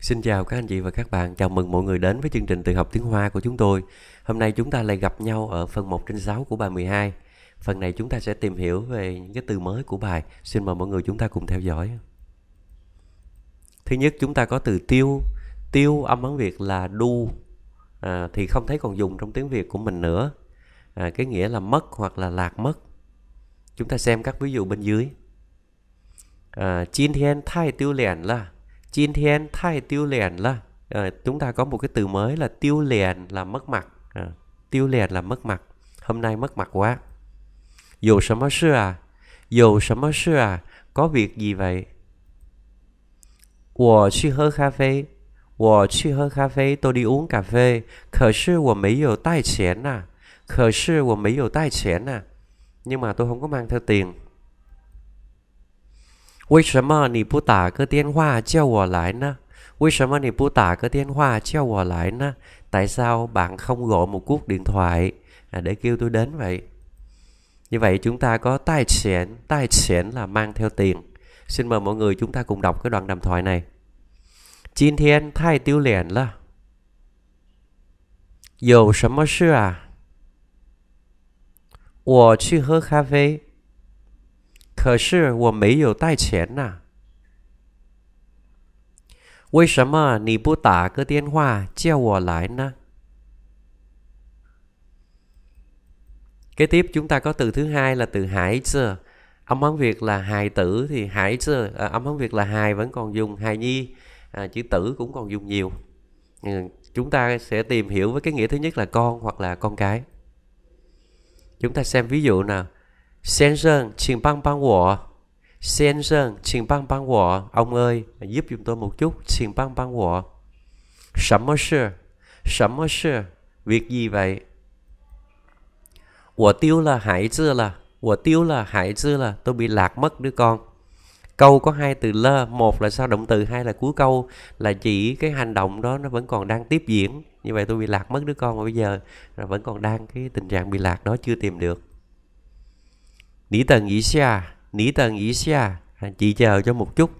Xin chào các anh chị và các bạn, chào mừng mọi người đến với chương trình tự học tiếng Hoa của chúng tôi. Hôm nay chúng ta lại gặp nhau ở phần 1 trên 6 của bài 12. Phần này chúng ta sẽ tìm hiểu về những cái từ mới của bài. Xin mời mọi người chúng ta cùng theo dõi. Thứ nhất chúng ta có từ tiêu, tiêu âm Hán Việt là đu à, thì không thấy còn dùng trong tiếng Việt của mình nữa. À, cái nghĩa là mất hoặc là lạc mất. Chúng ta xem các ví dụ bên dưới. À, Jin thiên thai tiêu liền là thay tiêu 今天太丢脸了. À, ờ, chúng ta có một cái từ mới là tiêu liền là mất mặt. À, tiêu liền là mất mặt. Hôm nay mất mặt quá. 有什么事啊?有什么事啊? À, à, có việc gì vậy? Tôi đi uống cà phê. 可是我没有带钱呐、啊。可是我没有带钱呐、啊。Nhưng à. mà tôi không có mang theo tiền. 为什么你不打个电话叫我来呢？为什么你不打个电话叫我来呢? Tại sao bạn không gọi một cuộc điện thoại à, để kêu tôi đến vậy? Như vậy chúng ta có tài triển, tài triển là mang theo tiền. Xin mời mọi người chúng ta cùng đọc cái đoạn đàm thoại này. Jin thiên thay tiêu liền là Dầu sắm mơ sư à? Tôi 可是我没有带钱呐、啊。为什么你不打个电话叫我来呢？Kế tiếp chúng ta có từ thứ hai là từ hải giờ. Âm Hán Việt là hài tử thì hải giờ à, âm Hán Việt là hài vẫn còn dùng hài nhi, à, chữ tử cũng còn dùng nhiều. Ừ, chúng ta sẽ tìm hiểu với cái nghĩa thứ nhất là con hoặc là con cái. Chúng ta xem ví dụ nào. Sen Sơn, xin băng băng của Sen Sơn, xin băng băng của Ông ơi, giúp chúng tôi một chút Xin băng băng của Sắm mơ sư Sắm mơ sư Việc gì vậy? Của tiêu là hải dư là Của tiêu là hải dư là Tôi bị lạc mất đứa con Câu có hai từ lơ, một là sau động từ, hai là cuối câu là chỉ cái hành động đó nó vẫn còn đang tiếp diễn. Như vậy tôi bị lạc mất đứa con và bây giờ là vẫn còn đang cái tình trạng bị lạc đó chưa tìm được. 你等一下，你等一下，chị chờ một chút.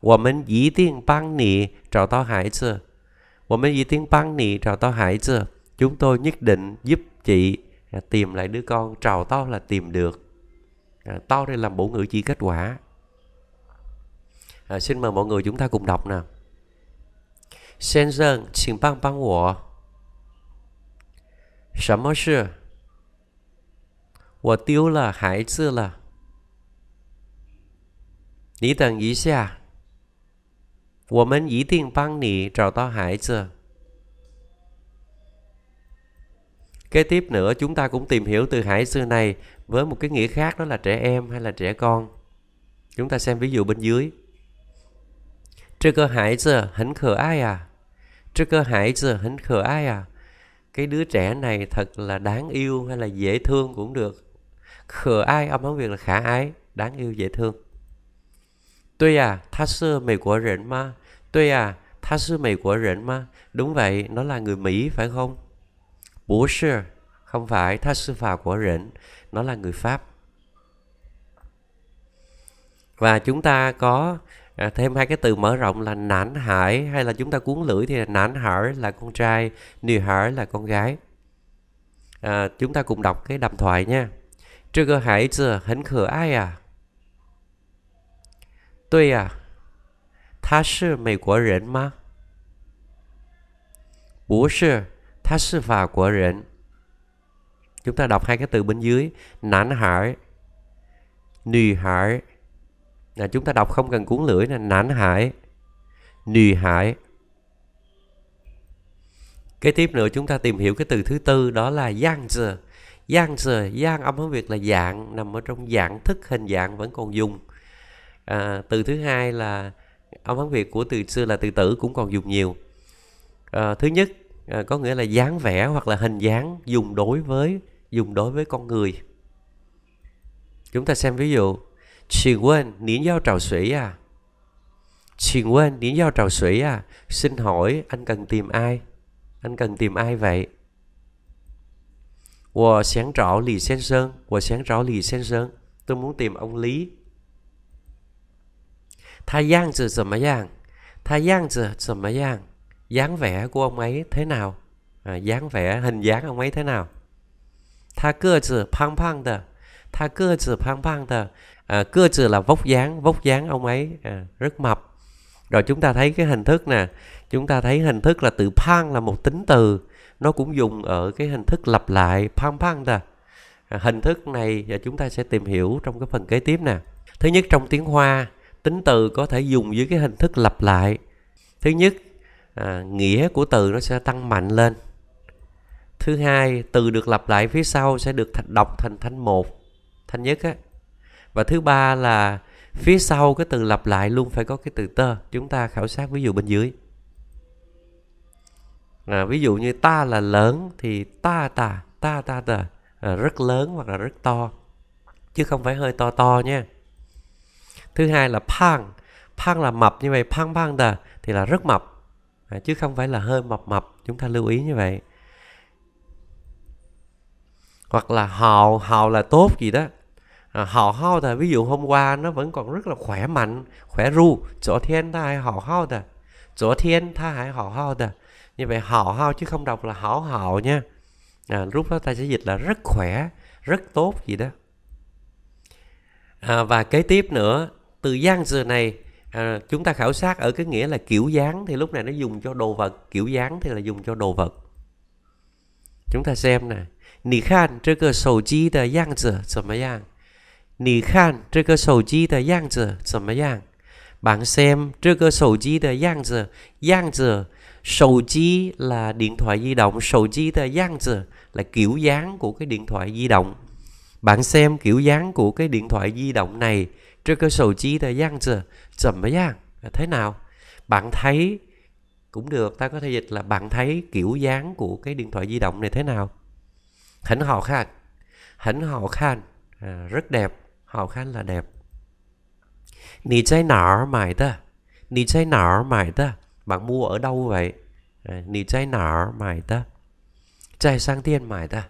我们一定帮你找到孩子。我们一定帮你找到孩子。Chúng tôi nhất định giúp chị à, tìm lại đứa con. Trào tao là tìm được. À, tao đây làm bổ ngữ chỉ kết quả. À, xin mời mọi người chúng ta cùng đọc nè. Sen Sơn, xin bang bang 我。什么事？我丢了孩子了。你等一下，我们一定帮你找到孩子。Kế tiếp nữa chúng ta cũng tìm hiểu từ hải sư này với một cái nghĩa khác đó là trẻ em hay là trẻ con. Chúng ta xem ví dụ bên dưới. cơ cơ hải hải sư sư ai ai à? à? Cái đứa trẻ này thật là đáng yêu hay là dễ thương cũng được. 可爱 âm Hán Việt là khả ái, đáng yêu dễ thương. À, à, đúng vậy, nó là người Mỹ phải không? Bố sư, không phải tha sư phà của rỉnh, nó là người Pháp. Và chúng ta có à, thêm hai cái từ mở rộng là nản hải hay là chúng ta cuốn lưỡi thì nản hải là con trai, nì hải là con gái. À, chúng ta cùng đọc cái đàm thoại nha. 这个孩子很可爱呀、啊。对呀、啊，他是美国人吗？不是，他是法国人。Chúng ta đọc hai cái từ bên dưới, nản hải, nì hải. Là chúng ta đọc không cần cuốn lưỡi là nản hải, nì hải. Kế tiếp nữa chúng ta tìm hiểu cái từ thứ tư đó là giang giờ. Giang sờ, giang âm hán Việt là dạng, nằm ở trong dạng thức hình dạng vẫn còn dùng. À, từ thứ hai là âm hán Việt của từ xưa là từ tử cũng còn dùng nhiều. À, thứ nhất à, có nghĩa là dáng vẻ hoặc là hình dáng dùng đối với dùng đối với con người. Chúng ta xem ví dụ, Xin quên, niến giao trào sủy à? Xin quên, niến giao trào sủy à? Xin hỏi, anh cần tìm ai? Anh cần tìm ai vậy? 我想找李先生，我想找李先生。Tôi muốn tìm ông Lý. Thái giang Dáng vẻ của ông ấy thế nào? À, dáng vẻ, hình dáng ông ấy thế nào? Tha cơ tử phang phang tờ. Tha cơ tử phang phang tờ. À, cơ tử là vóc dáng, vóc dáng ông ấy à, rất mập. Rồi chúng ta thấy cái hình thức nè. Chúng ta thấy hình thức là từ phang là một tính từ nó cũng dùng ở cái hình thức lặp lại pam pam ta à, hình thức này à, chúng ta sẽ tìm hiểu trong cái phần kế tiếp nè thứ nhất trong tiếng hoa tính từ có thể dùng dưới cái hình thức lặp lại thứ nhất à, nghĩa của từ nó sẽ tăng mạnh lên thứ hai từ được lặp lại phía sau sẽ được đọc thành thanh một thanh nhất á và thứ ba là phía sau cái từ lặp lại luôn phải có cái từ tơ chúng ta khảo sát ví dụ bên dưới à, ví dụ như ta là lớn thì ta ta ta ta ta à, rất lớn hoặc là rất to chứ không phải hơi to to nha thứ hai là phang phang là mập như vậy phang phang ta thì là rất mập à, chứ không phải là hơi mập mập chúng ta lưu ý như vậy hoặc là hào hào là tốt gì đó à, hào hao ta ví dụ hôm qua nó vẫn còn rất là khỏe mạnh khỏe ru chỗ thiên ta hay hào hao ta chỗ thiên ta hay hào hao ta như vậy hào hao chứ không đọc là hảo hào nha à, lúc đó ta sẽ dịch là rất khỏe rất tốt gì đó à, và kế tiếp nữa từ gian giờ này à, chúng ta khảo sát ở cái nghĩa là kiểu dáng thì lúc này nó dùng cho đồ vật kiểu dáng thì là dùng cho đồ vật chúng ta xem nè nì khan trơ cơ sầu chi tờ giang giờ 怎么样你看这个手机的样子怎么样？bạn xem trước cơ sổ chi là giang giờ giang giờ sổ chi là điện thoại di động sổ chi là giang giờ là kiểu dáng của cái điện thoại di động bạn xem kiểu dáng của cái điện thoại di động này trước cơ sổ chi là giang giờ chậm mấy giang thế nào bạn thấy cũng được ta có thể dịch là bạn thấy kiểu dáng của cái điện thoại di động này thế nào hẳn họ khan hẳn họ khan à, rất đẹp họ khan là đẹp Nì chai nở mải ta. Nì chai nở mải ta. Bạn mua ở đâu vậy? À, nì chai nở mải ta. Chai sang tiên mải ta.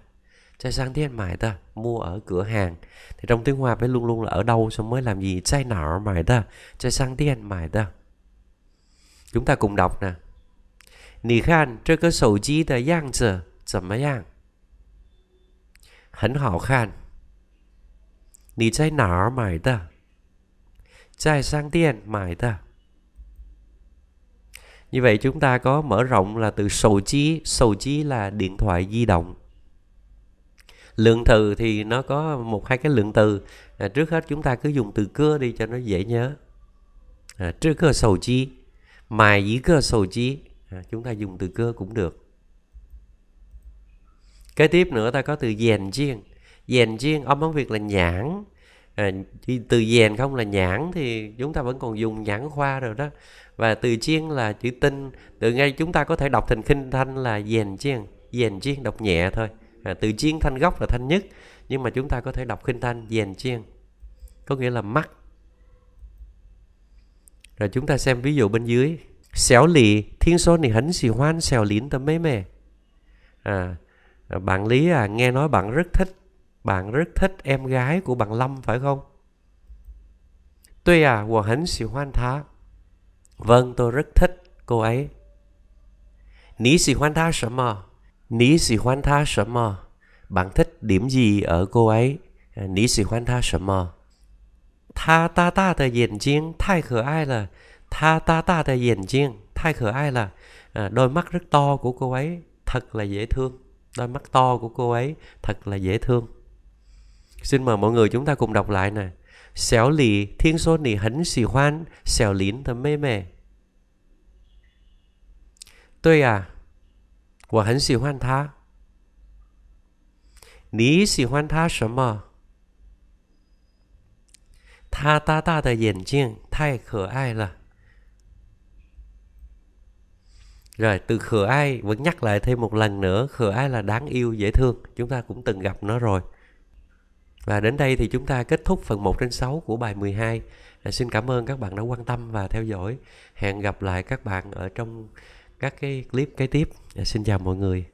Chai sang tiên mải ta. Mua ở cửa hàng. Thì trong tiếng Hoa phải luôn luôn là ở đâu xong mới làm gì? Chai nở mải ta. Chai sang tiên mải ta. Chúng ta cùng đọc nè. Nì khan, trơ cơ sầu chi tờ giang giờ. 怎么样？很好看。你在哪儿买的？sai sang tiền mãi ta như vậy chúng ta có mở rộng là từ sầu chí sầu chí là điện thoại di động lượng từ thì nó có một hai cái lượng từ à, trước hết chúng ta cứ dùng từ cưa đi cho nó dễ nhớ à, trước cơ sầu chi mài dĩ cơ sầu chi à, chúng ta dùng từ cưa cũng được kế tiếp nữa ta có từ dèn chiên dèn chiên ông tiếng việc là nhãn à, từ dèn không là nhãn thì chúng ta vẫn còn dùng nhãn khoa rồi đó và từ chiên là chữ tinh từ ngay chúng ta có thể đọc thành khinh thanh là dèn chiên dèn chiên đọc nhẹ thôi à, từ chiên thanh gốc là thanh nhất nhưng mà chúng ta có thể đọc khinh thanh dèn chiên có nghĩa là mắt rồi chúng ta xem ví dụ bên dưới xéo lì thiên số này hấn xì hoan xèo lín tấm mấy mè à bạn lý à nghe nói bạn rất thích bạn rất thích em gái của bạn Lâm phải không? Tuy à, tôi hẳn xì hoan thá. Vâng, tôi rất thích cô ấy. Ní xì hoan thá sợ mờ. Ní xì hoan thá sợ mờ. Bạn thích điểm gì ở cô ấy? À, Ní xì hoan thá sợ mờ. Tha ta ta tờ diện chiên, thay khở ai là. Tha ta ta tờ diện chiên, thay khở ai là. À, đôi mắt rất to của cô ấy thật là dễ thương. Đôi mắt to của cô ấy thật là dễ thương. Xin mời mọi người chúng ta cùng đọc lại nè. Xéo lì, thiên số nì hấn xì hoan, xéo lín tầm mê mê. Tôi à, 我很喜欢他。你喜欢他什么？他大大的眼睛太可爱了。Rồi từ khờ ai vẫn nhắc lại thêm một lần nữa, khờ ai là đáng yêu, dễ thương, chúng ta cũng từng gặp nó rồi. Và đến đây thì chúng ta kết thúc phần 1 trên 6 của bài 12. À, xin cảm ơn các bạn đã quan tâm và theo dõi. Hẹn gặp lại các bạn ở trong các cái clip kế tiếp. À, xin chào mọi người.